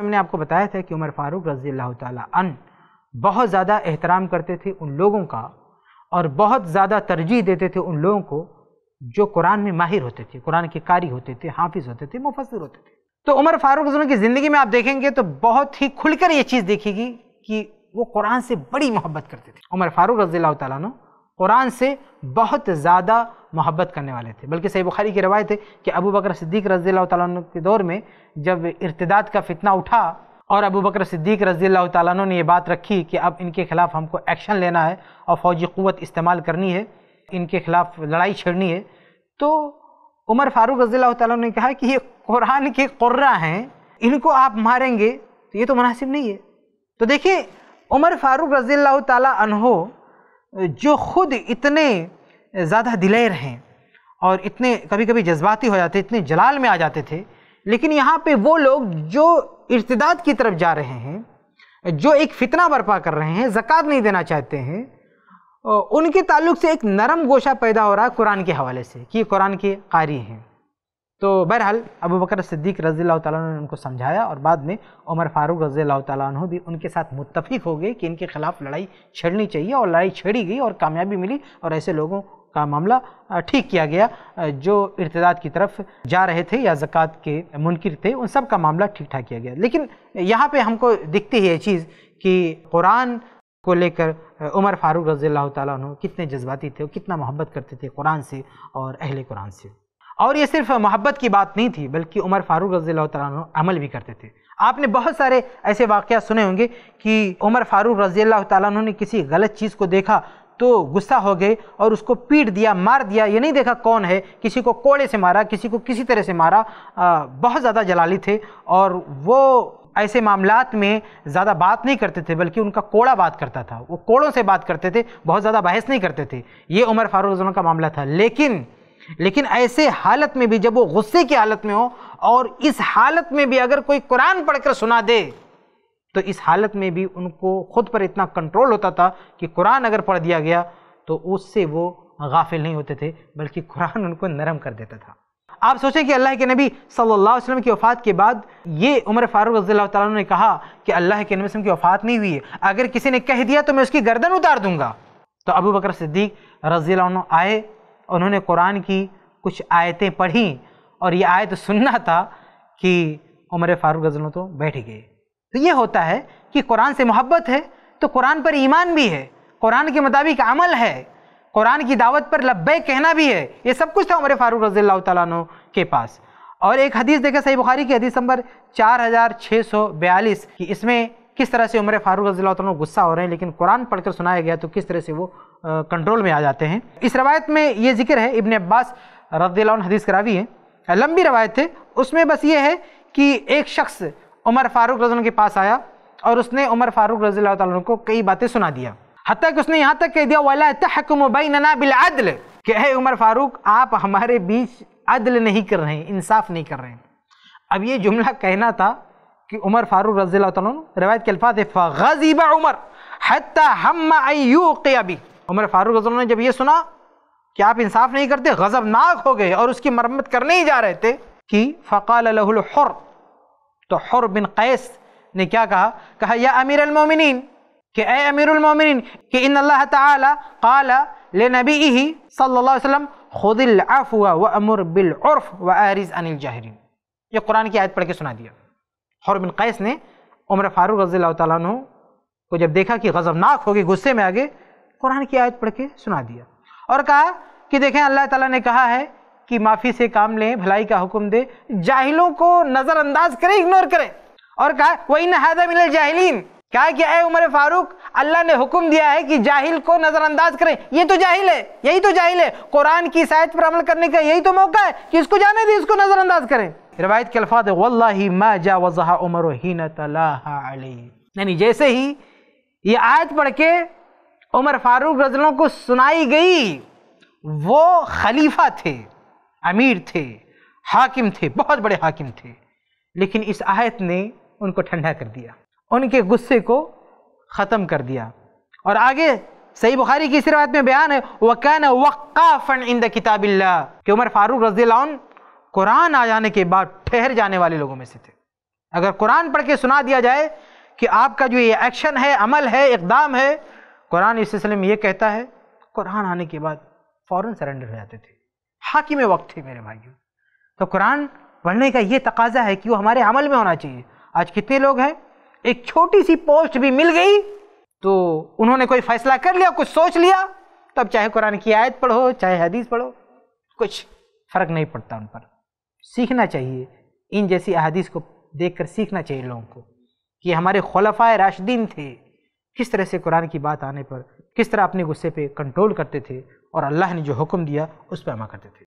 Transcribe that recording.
हमने आपको बताया था कि उमर फारूक रजी अल्लाह अन बहुत ज़्यादा एहतराम करते थे उन लोगों का और बहुत ज़्यादा तरजीह देते थे उन लोगों को जो कुरान में माहिर होते थे कुरान के कारी होते थे हाफिज होते थे मुफसर होते थे तो उमर फारूक की ज़िंदगी में आप देखेंगे तो बहुत ही खुलकर ये चीज़ देखेगी कि वो कुरान से बड़ी मोहब्बत करते थे उमर फारूक रजी अल्लाह तुरान से बहुत ज़्यादा मोहब्बत करने वाले थे बल्कि सही बुखारी की रवायत है कि अबू बकर सिद्दीक रज़ी तु के दौर में जब इर्तदाद का फितना उठा और अबू बकर सिद्दीक रज़ी तु ने यह बात रखी कि अब इनके ख़िलाफ़ हमको एक्शन लेना है और फौजी क़वत इस्तेमाल करनी है इनके ख़िलाफ़ लड़ाई छेड़नी है तो उमर फारूक रज़ी तु ने कहा कि ये कुरान के कुर्रा हैं इनको आप मारेंगे तो ये तो मुनासिब नहीं है तो देखिए उमर फारूक रज़ी तु जो ख़ुद इतने ज़्यादा दिलेर हैं और इतने कभी कभी जज्बाती हो जाते इतने जलाल में आ जाते थे लेकिन यहाँ पे वो लोग जो इर्तदाद की तरफ जा रहे हैं जो एक फितना बर्पा कर रहे हैं ज़क़़त नहीं देना चाहते हैं उनके ताल्लुक से एक नरम गोशा पैदा हो रहा है कुरान के हवाले से कि कुरान के कारी हैं तो बहरहाल अबू बकर सिद्दीक रज़ी ने उनको समझाया और बाद में उमर फारूक रज़ी तु भी उनके साथ मुतफिक हो गए कि इनके ख़िलाफ़ लड़ाई छेड़नी चाहिए और लड़ाई छेड़ी गई और कामयाबी मिली और ऐसे लोगों का मामला ठीक किया गया जो इर्तदाद की तरफ जा रहे थे या ज़क़़त के मुनकर थे उन सब का मामला ठीक ठाक किया गया लेकिन यहाँ पे हमको दिखती है ये चीज़ कि कुरान को लेकर उमर फारूक रज़ी अल्लाह कितने जज्बाती थे और कितना मोहब्बत करते थे कुरान से और अहल कुरान से और ये सिर्फ मोहब्बत की बात नहीं थी बल्कि उमर फारूक रज़ी अल्लाह अमल भी करते थे आपने बहुत सारे ऐसे वाक़ सुने होंगे कि उमर फारूक रज़ी अल्लाह ने किसी गलत चीज़ को देखा तो गुस्सा हो गए और उसको पीट दिया मार दिया ये नहीं देखा कौन है किसी को कोड़े से मारा किसी को किसी तरह से मारा आ, बहुत ज़्यादा जलाली थे और वो ऐसे मामलात में ज़्यादा बात नहीं करते थे बल्कि उनका कोड़ा बात करता था वो कोड़ों से बात करते थे बहुत ज़्यादा बहस नहीं करते थे ये उमर फारूक रजन का मामला था लेकिन लेकिन ऐसे हालत में भी जब वो गुस्से की हालत में हो और इस हालत में भी अगर कोई कुरान पढ़कर सुना दे तो इस हालत में भी उनको ख़ुद पर इतना कंट्रोल होता था कि कुरान अगर पढ़ दिया गया तो उससे वो गाफिल नहीं होते थे बल्कि कुरान उनको नरम कर देता था आप सोचें कि अल्लाह के नबी सल्लल्लाहु अलैहि वसल्लम की वफ़ात के बाद ये उमर फारूक रजील्ला तु ने कहा कि अल्लाह के नबी की वफ़ात नहीं हुई है अगर किसी ने कह दिया तो मैं उसकी गर्दन उतार दूंगा तो अबू बकर सिद्दीक रजी आए उन्होंने कुरान की कुछ आयतें पढ़ीं और ये आयत सुनना था कि उमर फारूक रजील तो बैठ गए तो ये होता है कि कुरान से मोहब्बत है तो कुरान पर ईमान भी है कुरान के मुताबिक अमल है कुरान की दावत पर लब्बे कहना भी है ये सब कुछ था उमर फारूक रजी अल्लाह के पास और एक हदीस देखें सही बुखारी की हदीस नंबर चार हज़ार छः सौ बयालीस कि इसमें किस तरह से उमर फारूक रजी अल्लाह गुस्सा हो रहे हैं लेकिन कुरान पढ़कर सुनाया गया तो किस तरह से वो कंट्रोल में आ जाते हैं इस रवायत में ये जिक्र है इबन अब्बास रजील हदीस करावी है लंबी रवायत है उसमें बस ये है कि एक शख्स उमर फारूक रजन के पास आया और उसने उमर फारूक रजी को कई बातें सुना दिया हती उसने यहाँ तक कह दिया वाला तहकमबैनना बिलअदल कि हे उमर फारूक आप हमारे बीच अदल नहीं कर रहे हैं इंसाफ नहीं कर रहे हैं अब ये जुमला कहना था कि उमर फारूक रजी रवायत के अल्फाज फ़ीबा उमर हती उमर फारूक रजन ने जब ये सुना कि आप इंसाफ नहीं करते गज़बनाक हो गए और उसकी मरम्मत करने ही जा रहे थे कि फ़काल तो हर बिन कैस ने क्या कहा कहा या अमीर अलमोमिन कि ए अमीर अलमोमिन कि इन अल्लाह ताला काला ले नबी ही सल्लल्लाहु अलैहि वसल्लम खुदिल अफवा व अमर बिल उर्फ व आरिज अनिल जाहिरिन ये कुरान की आयत पढ़ के सुना दिया हर बिन कैस ने उमर फारूक रजी तु को जब देखा कि गज़बनाक हो गई गुस्से में आगे कुरान की आयत पढ़ के सुना दिया और कहा कि देखें अल्लाह ताला ने कहा है कि माफ़ी से काम लें भलाई का हुक्म दे जाहिलों को नज़रअंदाज करें इग्नोर करें और कहा वही नहादा मिले जाहिलीन कहा कि अः उमर फारूक अल्लाह ने हुक्म दिया है कि जाहिल को नज़रअंदाज करें ये तो जाहिल है यही तो जाहिल है कुरान की शायद पर अमल करने का यही तो मौका है कि इसको जाने दी इसको नज़रअंदाज करें रिवायत के अल्फाज वल्लाही मा जा वजहा उमर ही यानी जैसे ही ये आयत पढ़ के उमर फारूक रजलों को सुनाई गई वो खलीफा थे अमीर थे हाकिम थे बहुत बड़े हाकिम थे लेकिन इस आयत ने उनको ठंडा कर दिया उनके गुस्से को ख़त्म कर दिया और आगे सही बुखारी की इस रवायत में बयान है वकान इन द किताबिल्ला कि उमर फारूक रजी कुरान आ जाने के बाद ठहर जाने वाले लोगों में से थे अगर कुरान पढ़ के सुना दिया जाए कि आपका जो ये एक्शन है अमल है इकदाम है कुरान इस सिलसिले में ये कहता है कुरान आने के बाद फ़ौर सरेंडर हो जाते थे हाकिम में वक्त है मेरे भाइयों तो कुरान पढ़ने का ये तकाजा है कि वो हमारे अमल में होना चाहिए आज कितने लोग हैं एक छोटी सी पोस्ट भी मिल गई तो उन्होंने कोई फैसला कर लिया कुछ सोच लिया तब चाहे कुरान की आयत पढ़ो चाहे हदीस पढ़ो कुछ फ़र्क नहीं पड़ता उन पर सीखना चाहिए इन जैसी अदीस को कर सीखना चाहिए लोगों को कि हमारे खलफा राशदीन थे किस तरह से कुरान की बात आने पर किस तरह अपने गुस्से पे कंट्रोल करते थे और अल्लाह ने जो हुक्म दिया उस पर अमा करते थे